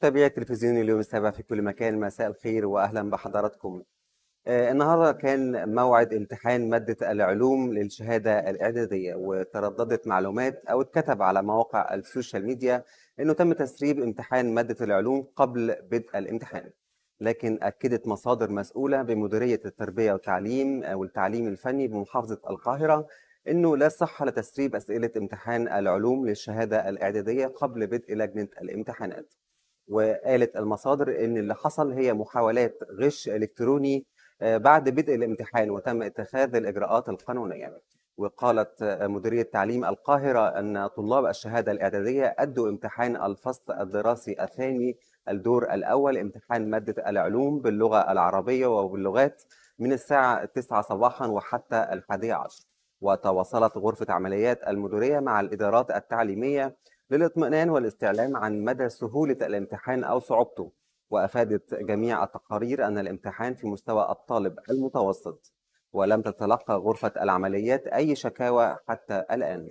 متابعي التلفزيون اليوم السابع في كل مكان مساء الخير واهلا بحضراتكم. آه، النهارده كان موعد امتحان ماده العلوم للشهاده الاعداديه وترددت معلومات او اتكتب على مواقع السوشيال ميديا انه تم تسريب امتحان ماده العلوم قبل بدء الامتحان. لكن اكدت مصادر مسؤوله بمديريه التربيه والتعليم او آه، التعليم الفني بمحافظه القاهره انه لا صحه لتسريب اسئله امتحان العلوم للشهاده الاعداديه قبل بدء لجنه الامتحانات. وقالت المصادر ان اللي حصل هي محاولات غش الكتروني آه، بعد بدء الامتحان وتم اتخاذ الاجراءات القانونيه وقالت آه، مديريه تعليم القاهره ان طلاب الشهاده الاعداديه ادوا امتحان الفصل الدراسي الثاني الدور الاول امتحان ماده العلوم باللغه العربيه وباللغات من الساعه 9 صباحا وحتى الحادية عشر وتواصلت غرفه عمليات المديريه مع الادارات التعليميه للاطمئنان والاستعلام عن مدى سهولة الامتحان أو صعوبته وأفادت جميع التقارير أن الامتحان في مستوى الطالب المتوسط ولم تتلقى غرفة العمليات أي شكاوى حتى الآن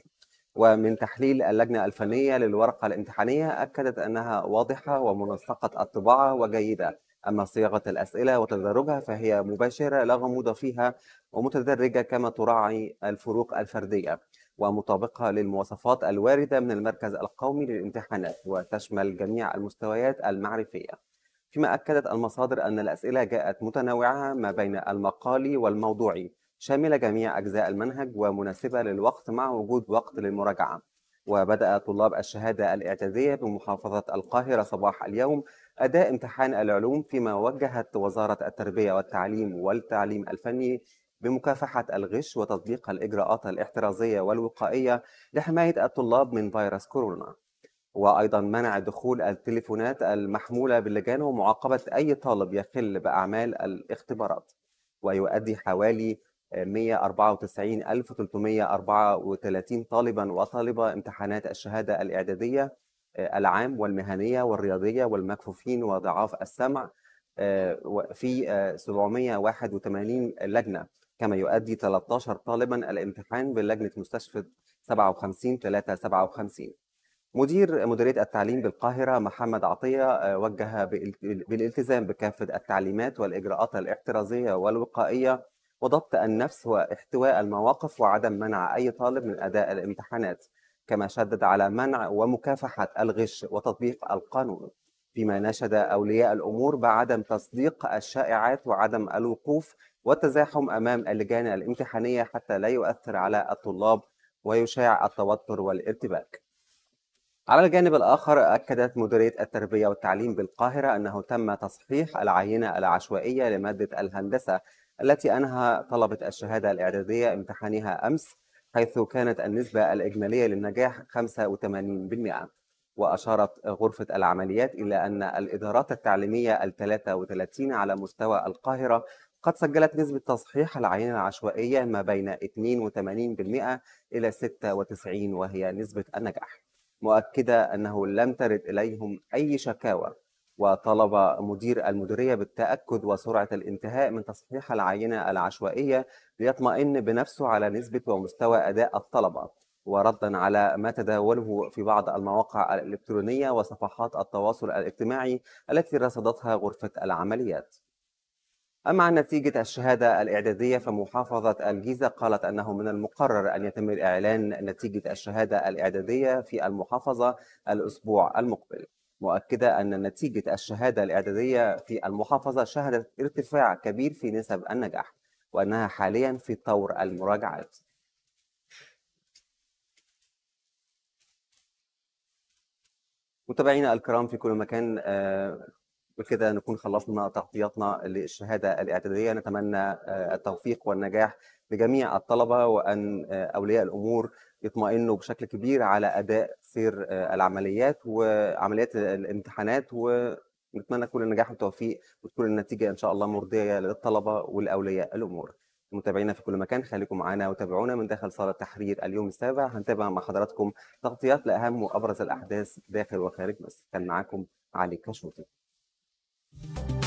ومن تحليل اللجنة الفنية للورقة الامتحانية أكدت أنها واضحة ومنسقة الطباعة وجيدة أما صياغة الأسئلة وتدرجها فهي مباشرة لا غموض فيها ومتدرجة كما تراعي الفروق الفردية ومطابقها للمواصفات الواردة من المركز القومي للامتحانات وتشمل جميع المستويات المعرفية فيما أكدت المصادر أن الأسئلة جاءت متنوعة ما بين المقالي والموضوعي شاملة جميع أجزاء المنهج ومناسبة للوقت مع وجود وقت للمراجعة وبدأ طلاب الشهادة الاعدادية بمحافظة القاهرة صباح اليوم أداء امتحان العلوم فيما وجهت وزارة التربية والتعليم والتعليم الفني بمكافحة الغش وتطبيق الإجراءات الاحترازية والوقائية لحماية الطلاب من فيروس كورونا وأيضا منع دخول التليفونات المحمولة باللجان ومعاقبة أي طالب يخل بأعمال الاختبارات ويؤدي حوالي 194334 طالبا وطالبة امتحانات الشهادة الإعدادية آه، العام والمهنية والرياضية والمكفوفين وضعاف السمع آه، في 781 آه، لجنة كما يؤدي 13 طالبا الامتحان بلجنة مستشفى 57 357 مدير مديرية التعليم بالقاهرة محمد عطية آه، وجه بالالتزام بكافة التعليمات والإجراءات الاحترازية والوقائية وضبط النفس واحتواء المواقف وعدم منع أي طالب من أداء الامتحانات كما شدد على منع ومكافحة الغش وتطبيق القانون فيما ناشد أولياء الأمور بعدم تصديق الشائعات وعدم الوقوف والتزاحم أمام اللجان الامتحانية حتى لا يؤثر على الطلاب ويشاع التوتر والارتباك على الجانب الآخر أكدت مديرية التربية والتعليم بالقاهرة أنه تم تصحيح العينة العشوائية لمادة الهندسة التي أنهى طلبة الشهادة الإعدادية امتحانها أمس حيث كانت النسبة الإجمالية للنجاح 85% وأشارت غرفة العمليات إلى أن الإدارات التعليمية الثلاثة وثلاثين على مستوى القاهرة قد سجلت نسبة تصحيح العينة العشوائية ما بين 82% إلى 96 وهي نسبة النجاح مؤكدة أنه لم ترد إليهم أي شكاوى وطلب مدير المديرية بالتأكد وسرعة الانتهاء من تصحيح العينة العشوائية ليطمئن بنفسه على نسبة ومستوى أداء الطلبة وردا على ما تداوله في بعض المواقع الإلكترونية وصفحات التواصل الاجتماعي التي رصدتها غرفة العمليات أما عن نتيجة الشهادة الإعدادية فمحافظة الجيزة قالت أنه من المقرر أن يتم إعلان نتيجة الشهادة الإعدادية في المحافظة الأسبوع المقبل مؤكدة أن نتيجة الشهادة الإعدادية في المحافظة شهدت ارتفاع كبير في نسب النجاح وأنها حاليا في طور المراجعات متابعينا الكرام في كل مكان آه، بكده نكون خلصنا تغطياتنا للشهاده الاعداديه نتمنى آه، التوفيق والنجاح لجميع الطلبه وان آه، اولياء الامور يطمئنوا بشكل كبير على اداء سير العمليات وعمليات الامتحانات ونتمنى كل النجاح والتوفيق وتكون النتيجه ان شاء الله مرضيه للطلبه والاولياء الامور متابعينا في كل مكان خليكم معنا وتابعونا من داخل صالة تحرير اليوم السابع هنتابع مع حضراتكم تغطيات لأهم وأبرز الأحداث داخل وخارج مصر كان معاكم علي you